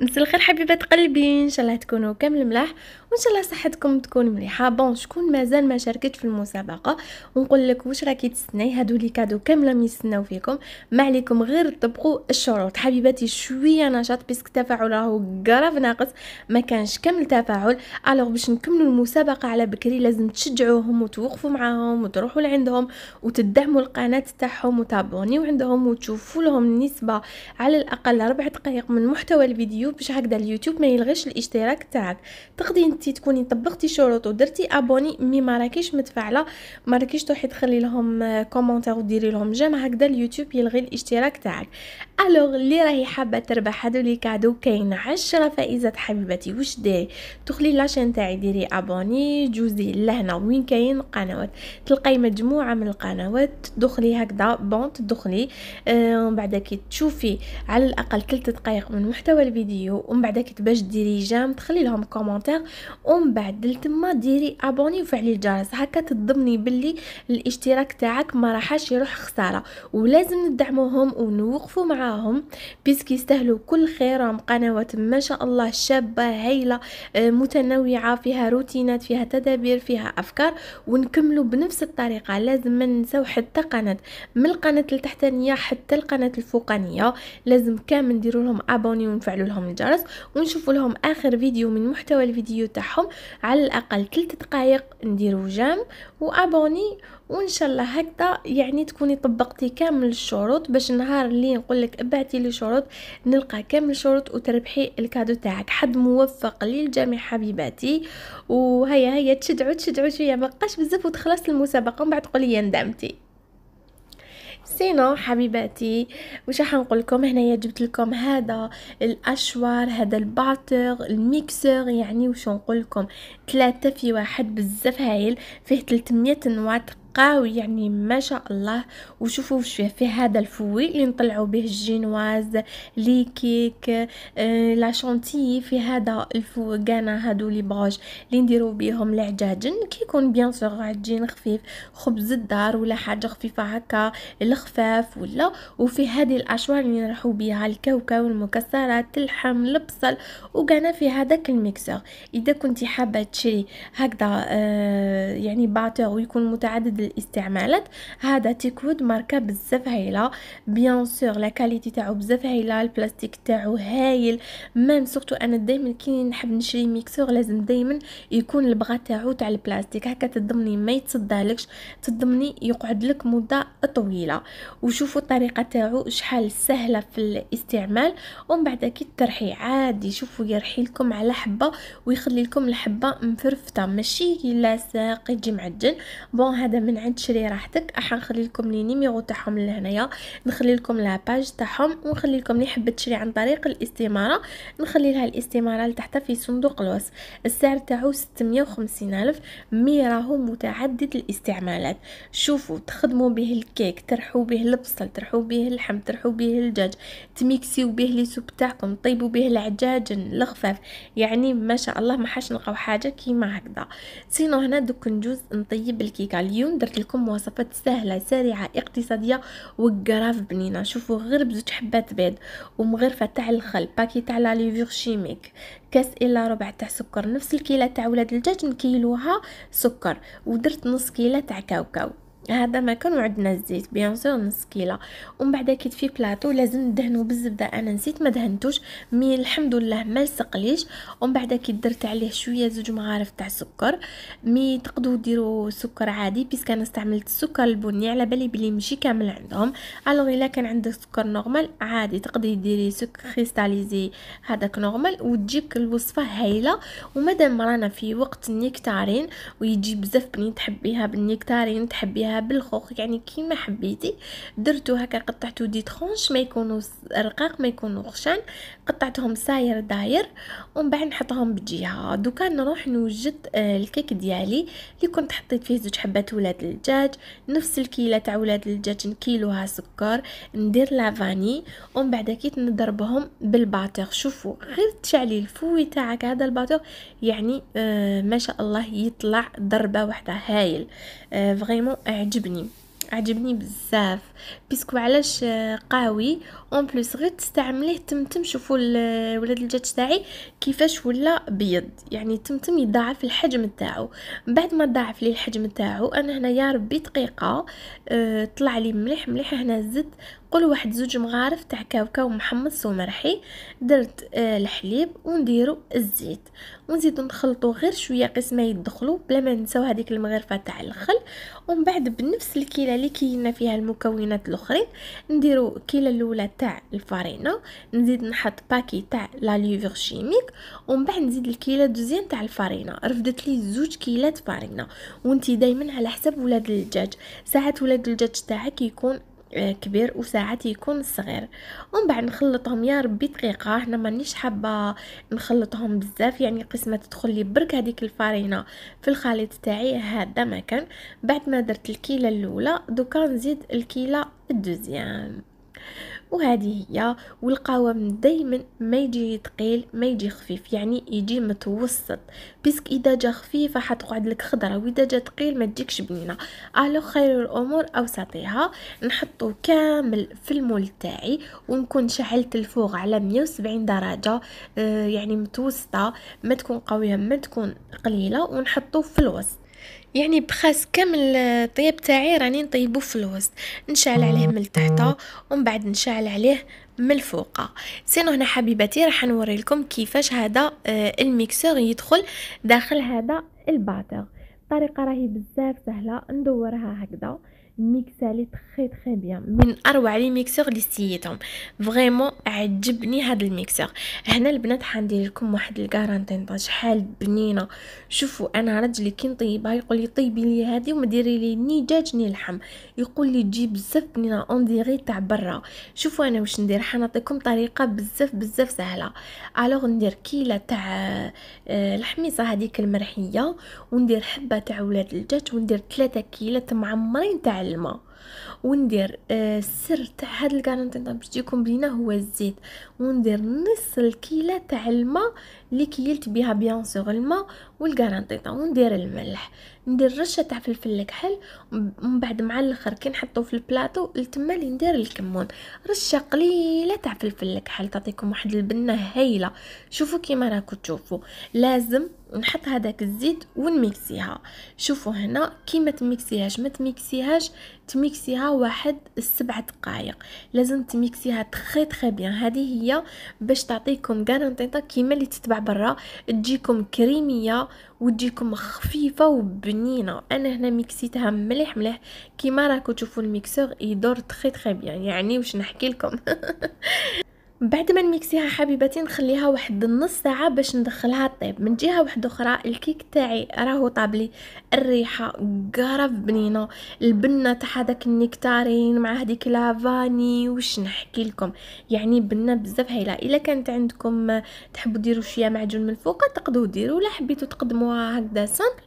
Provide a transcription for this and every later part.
مساء الخير حبيبات قلبي ان شاء الله تكونوا كامل ملاح وان شاء الله صحتكم تكون مليحه بون شكون مازال ما شاركت في المسابقه ونقول لك واش راكي تستناي هادو لي كادو كامله يستناو فيكم ما عليكم غير طبقوا الشروط حبيباتي شويه نشاط بيسك التفاعل راهو كراف ناقص ما كانش كامل تفاعل الوغ باش نكملوا المسابقه على بكري لازم تشجعوهم وتوقفوا معاهم وتروحوا لعندهم وتدعموا القناه تاعهم وتابوني عندهم وتشوفوا لهم نسبه على الاقل ربع دقائق من محتوى الفيديو الفيديو باش هكذا اليوتيوب ما يلغيش الاشتراك تاعك تقدري انت تكوني طبقتي شروط ودرتي ابوني مي ما راكيش متفاعله ما راكيش تروحي تخلي لهم كومونتير وديري لهم جيم هكذا اليوتيوب يلغي الاشتراك تاعك الوغ اللي راهي حابه تربح هادو لي كادو كاين 10 فائزات حبيبتي واش داي تخلي لاشين تاعي ديري ابوني جوزي لهنا وين كاين قنوات تلقاي مجموعه من القنوات تدخلي هكذا بون تدخلي آه بعد كي تشوفي على الاقل 3 دقائق من محتوى الفيديو الفيديو ومن بعد تباش ديري جام تخلي لهم كومونتير ومن بعد لتما ديري ابوني وفعلي الجرس هكا تضمني باللي الاشتراك تاعك ما راحش يروح خساره ولازم ندعموهم ونوقفوا معاهم بيسك يستاهلوا كل خير راهم قنوات ما شاء الله شابه هايله آه، متنوعه فيها روتينات فيها تدابير فيها افكار ونكملوا بنفس الطريقه لازم ما ننساو حتى قناه من القناه التحتانيه حتى القناه الفوقانيه لازم كامل نديروا لهم ابوني ونفعلوا لهم الجرس ونشوفوا لهم اخر فيديو من محتوى الفيديو تاعهم على الاقل 3 دقائق نديروا جام وابوني وان شاء الله هكذا يعني تكوني طبقتي كامل الشروط باش النهار اللي نقول لك ابعتي لي شروط نلقى كامل الشروط وتربحي الكادو تاعك حد موفق للجميع حبيباتي وهيا هيا تشدعوا تشدعوا شويه ما بقاش بزاف وتخلص المسابقه ومن بعد تقولي ندمتي سينو حبيباتي وش راح نقول لكم هنايا جبت لكم هذا الاشوار هذا الباتر الميكسور يعني وش نقول لكم ثلاثه في واحد بزاف هايل فيه 300 نواط بقاو يعني ما شاء الله وشوفوا فيه في هذا الفوي اللي نطلعوا به الجينواز لي كيك آه لا شونتي في هذا الفوي كانا هادو لي بروج اللي نديروا بيهم العجاجن كيكون بيان سور عجين خفيف خبز الدار ولا حاجه خفيفه هكا الخفاف ولا وفي هذه الاشوار اللي نروحوا بها الكاوكاو المكسرات اللحم البصل وكانا في هذاك الميكسور اذا كنتي حابه تشري هكذا آه يعني باتور ويكون متعدد الاستعمالات هذا تيكود ماركه بزاف هايله بيان سور لاكاليتي تاعو بزاف هايله البلاستيك تاعو هايل ميم سورتو انا دائما كي نحب نشري ميكسور لازم دائما يكون البغا تاعو تاع البلاستيك هكا تضمني ما يتصدالكش تضمني يقعد لك مده طويله وشوفوا الطريقه تاعو شحال سهله في الاستعمال ومن بعد كي ترحي عادي شوفوا يرحي لكم على حبه ويخلي لكم الحبه مفرفته ماشي لاصق يجي معجن بون هذا من عند شري راحتك راح نخلي لكم لي نيميرو تاعهم لهنايا نخلي لكم لاباج تاعهم ونخلي لكم اللي حبت تشري عن طريق الاستماره نخلي لها الاستماره لتحت في صندوق الوصف السعر تاعو 650 الف مي راهو متعدد الاستعمالات شوفوا تخدموا به الكيك ترحوا به البصل ترحوا به اللحم ترحوا به الدجاج تميكسيو به لي سوب تاعكم طيبوا به العجاجن الخفاف يعني ما شاء الله ما حاش نلقاو حاجه كيما هكذا سينو هنا دوك نجوز نطيب الكيكه اليوم درت لكم مواصفات سهله سريعه اقتصاديه وكراف بنينه شوفوا غير بزوج حبات بيض ومغرفه تاع الخل باكي تاع لا ليفور شيميك كاس الا ربع تاع سكر نفس الكيله تاع ولاد الدجاج نكيلوها سكر ودرت نص كيله تاع كاوكاو هذا ما كان عندنا الزيت بيان سور نص كيله ومن بعد كي تفي بلاطو لازم ندهنو بالزبده انا نسيت ما دهنتوش مي الحمد لله ما لصقليش ومن بعد كي درت عليه شويه زوج مغارف تاع سكر مي تقدروا ديروا سكر عادي بيسك انا استعملت السكر البني على بالي بلي ماشي كامل عندهم الوغ الا كان عندك سكر نورمال عادي تقدري ديري سكر كريستاليزي هذاك نورمال وتجيك الوصفه هايله ومادام رانا في وقت النكتارين ويجي بزاف بني تحبيها بالنيكتارين تحبيها بالخوخ يعني كيما حبيتي درتو هكا قطعتو دي ترونش ما يكونوا رقاق ما يكونوا خشان قطعتهم ساير داير ومن بعد نحطهم بجهه دوكا نروح نوجد آه، الكيك ديالي اللي كنت حطيت فيه زوج حبات ولاد الدجاج نفس الكيله تاع ولاد الدجاج نكيلوها سكر ندير لافاني ومن بعد كي نضربهم بالباتور شوفوا غير تشعلي الفوي تاعك هذا الباتور يعني آه ما شاء الله يطلع ضربه واحده هايل فريمون آه، عجبني عجبني بزاف بيسكو علاش آه، قاوي اون بلوس غير تستعمليه تمتم شوفوا ولاد الجاج تاعي كيفاش ولا بيض يعني تمتم يضاعف الحجم تاعو بعد ما ضاعف لي الحجم تاعو انا هنا يا ربي دقيقه آه، طلع لي مليح مليح هنا زدت قل واحد زوج مغارف تاع كاوكاو محمص ومرحي درت آه، الحليب ونديرو الزيت ونزيدو نخلطو غير شويه قسمه يدخلو بلا ما ننساو هذيك المغرفه تاع الخل ومن بعد بنفس الكيله اللي كينا فيها المكونات الاخرين نديرو كيله الاولى تاع الفارينه نزيد نحط باكي تاع لا ليفور شيميك ومن بعد نزيد الكيله دوزيام تاع الفارينه رفدت لي زوج كيلات فارينه وانتي دائما على حسب ولاد الدجاج ساعات ولاد الدجاج تاعك يكون كبير وساعات يكون صغير ومن بعد نخلطهم يا ربي دقيقه هنا مانيش حابه نخلطهم بزاف يعني قسمه تدخل لي برك هذيك الفرينه في الخليط تاعي هذا ما كان بعد ما درت الكيله الاولى دوكا نزيد الكيله الدوزيام وهذه هي والقوام دائما ما يجي ثقيل ما يجي خفيف يعني يجي متوسط بيسك اذا جا خفيف راح تقعد لك خضره واذا جا ثقيل ما تجيكش بنينه الو خير الامور اوسطيها نحطو كامل في المول تاعي ونكون شعلت الفوق على 170 درجه آه يعني متوسطه ما تكون قويه ما تكون قليله ونحطو في الوسط يعني بخاس كامل الطياب تاعي راني نطيبو في الوسط نشعل عليه من التحت ومن بعد نشعل عليه من الفوق سينو هنا حبيباتي راح نوري لكم كيفاش هذا آه، الميكسور يدخل داخل هذا الباتر الطريقه راهي بزاف سهله ندورها هكذا ميكسالي تخي تخي بيان من اروع لي ميكسور لي سيتهم فريمون عجبني هذا الميكسور هنا البنات حندير لكم واحد الكارانتين شحال بنينه شوفوا انا راجلي كي نطيبها يقول لي طيبي لي هذه وما ديري لي ني دجاج ني لحم يقول لي تجي بزاف بنينه اون ديري تاع برا شوفوا انا واش ندير حنعطيكم طريقه بزاف بزاف سهله الوغ ندير كيله تاع آه، الحميصه هذيك المرحيه وندير حبه تاع ولاد الدجاج وندير ثلاثة كيلات معمرين تاع 么？وندير آه، السر تاع هاد الكارنتين طيب باش تجيكم بلينا هو الزيت وندير نص الكيله تاع الماء اللي كيلت بها بيان سور الماء والكارنتين طيب وندير الملح ندير رشه تاع فلفل الكحل ومن بعد مع الاخر كي نحطو في البلاطو لتما اللي ندير الكمون رشه قليله تاع فلفل الكحل تعطيكم واحد البنه هايله شوفوا كيما راكم تشوفوا لازم نحط هذاك الزيت ونميكسيها شوفوا هنا كي ما تميكسيهاش ما تميكسيهاش تميكسيها واحد السبع دقائق لازم تميكسيها تخي تخي بيان هذه هي باش تعطيكم كارونتيطا كيما اللي تتبع برا تجيكم كريميه وتجيكم خفيفه وبنينه انا هنا ميكسيتها مليح مليح كيما راكو تشوفوا الميكسور يدور تخي تخي بيان يعني واش نحكي لكم بعد ما نميكسيها حبيباتي نخليها واحد النص ساعه باش ندخلها طيب من جهه واحده اخرى الكيك تاعي راهو طابلي الريحه قرف بنينه البنه تاع هذاك النكتارين مع هذيك لافاني واش نحكي لكم يعني بنه بزاف هايله الا كانت عندكم تحبوا ديروا شويه معجون من الفوق تقدروا ديروا ولا حبيتوا تقدموها هكذا سامبل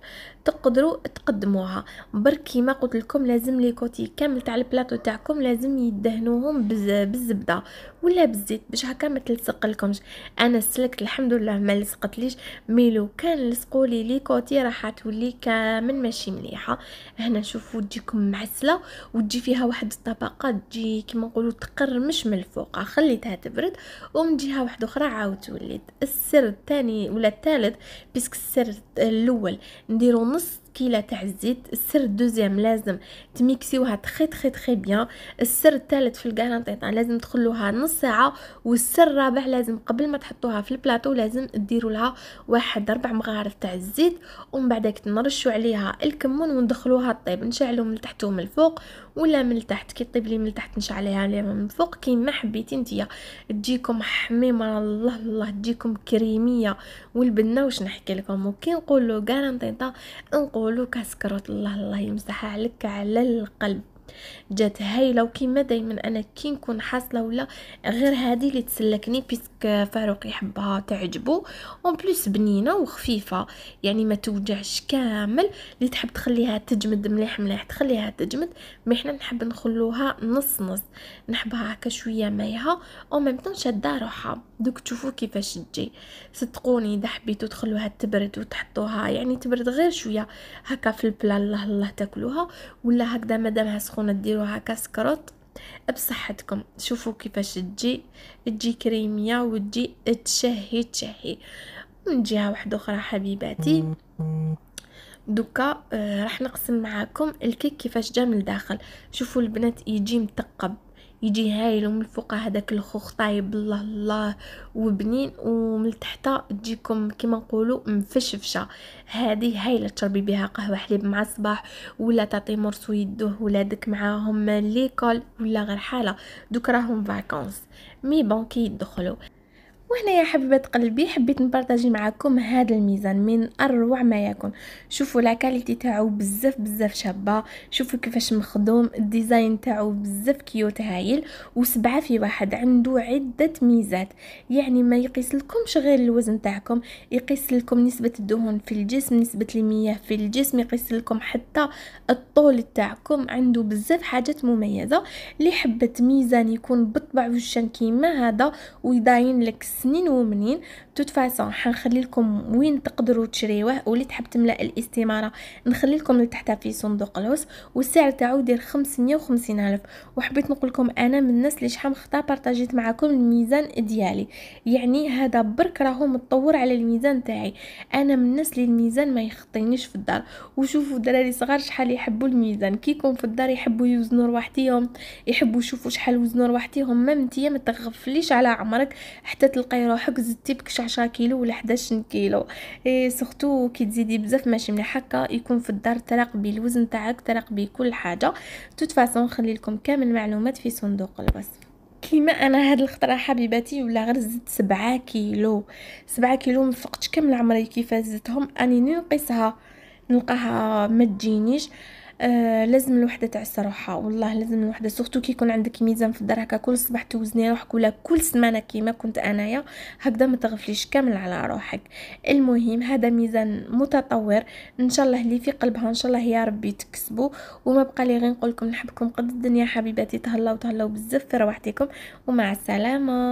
تقدروا تقدموها برك كيما قلت لكم لازم لي كوتي كامل تاع البلاطو تاعكم لازم يدهنوهم بالزبده ولا بالزيت باش هكا ما تلصق لكمش انا سلكت الحمد لله ما لصقتليش مي لو كان لصقوا لي لي كوتي راح تولي كامل ماشي مليحه هنا شوفوا تجيكم معسله وتجي فيها واحد الطبقه تجي كيما نقولوا تقرمش من الفوق خليتها تبرد ومن جهه واحده اخرى عاود توليت السر الثاني ولا الثالث بيسك السر الاول نديرو anos تقيله تاع الزيت السر الدوزيام لازم تميكسيوها تخي تخي تخي بيان السر الثالث في الكارانتيطان لازم تخلوها نص ساعه والسر الرابع لازم قبل ما تحطوها في البلاطو لازم ديروا لها واحد ربع مغارف تاع الزيت ومن بعدك تنرشوا عليها الكمون وندخلوها طيب نشعلو من تحت ومن الفوق ولا من تحت كي طيب لي من تحت نشعليها لي من فوق كيما حبيتي نتيا تجيكم حميمه الله الله تجيكم كريميه والبنه واش نحكي لكم وكي نقولوا كارانتيطان نقول نقولو كاسكروت الله الله يمسحها عليك على القلب جات هايله وكيما دائما انا كي نكون حاصله ولا غير هذه اللي تسلكني بيسك فاروق يحبها تعجبو اون بليس بنينه وخفيفه يعني ما توجعش كامل اللي تحب تخليها تجمد مليح مليح تخليها تجمد مي حنا نحب نخلوها نص نص نحبها هكا شويه مايها او ميم طون شاده روحها دوك تشوفوا كيفاش تجي صدقوني اذا حبيتو تخلوها تبرد وتحطوها يعني تبرد غير شويه هكا في البلا الله الله تاكلوها ولا هكذا مادامها سخونه ديروها كسكروت بصحتكم شوفوا كيفاش تجي تجي كريميه وتجي تشهي تشهي من جهه واحده اخرى حبيباتي دوكا آه، راح نقسم معاكم الكيك كيفاش جا من الداخل شوفوا البنات يجي مثقب يجي هايل ومن الفوق هذاك الخوخ طايب الله الله وبنين ومن تحت تجيكم كما نقولوا مفشفشه هذه هايله تشربي بها قهوه حليب مع الصباح ولا تعطي مرسو يدوه ولادك معاهم ليكول ولا غير حاله دوك راهم فاكونس مي بون كي يدخلوا وهنا يا حبيبه قلبي حبيت نبارطاجي معكم هذا الميزان من اروع ما يكون شوفوا لا كاليتي تاعو بزاف بزاف شابه شوفوا كيفاش مخدوم الديزاين تاعو بزاف كيوت هايل وسبعه في واحد عنده عده ميزات يعني ما يقيس لكمش غير الوزن تاعكم يقيس لكم نسبه الدهون في الجسم نسبه المياه في الجسم يقيس لكم حتى الطول تاعكم عنده بزاف حاجات مميزه اللي حبت ميزان يكون بطبع وشان كيما هذا ويداين لك سنين ومنين توت فاسون حنخلي لكم وين تقدروا تشريوه واللي تحب تملا الاستماره نخلي لكم لتحت في صندوق الوصف والسعر تاعو يدير 550 الف وحبيت نقول لكم انا من الناس اللي شحال مخطا بارطاجيت معكم الميزان ديالي يعني هذا برك راهو متطور على الميزان تاعي انا من الناس اللي الميزان ما يخطينيش في الدار وشوفوا الدراري صغار شحال يحبوا الميزان كي يكون في الدار يحبوا يوزنوا رواحتهم يحبوا يشوفوا شحال وزنوا رواحتهم ما انتيا ما تغفليش على عمرك حتى تلقاي روحك زدتي بكش 10 كيلو ولا 11 كيلو اي سورتو كي تزيدي بزاف ماشي مليح هكا يكون في الدار تراقبي الوزن تاعك تراقبي كل حاجه توت فاسون نخلي لكم كامل المعلومات في صندوق الوصف كيما انا هاد الخطره حبيباتي ولا غير زدت سبعة كيلو سبعة كيلو فقتش كامل عمري كيفاش زدتهم اني نقيسها نلقاها ما تجينيش آه، لازم الوحده تاع الصراحه والله لازم الوحده سورتو كي يكون عندك ميزان في الدار هكا كل صباح توزني روحك ولا كل سمانه كيما كنت انايا هكذا ما تغفليش كامل على روحك المهم هذا ميزان متطور ان شاء الله اللي في قلبها ان شاء الله يا ربي تكسبوا وما بقى لي غير نقول لكم نحبكم قد الدنيا حبيباتي تهلاو تهلاو بزاف في رواحتكم ومع السلامه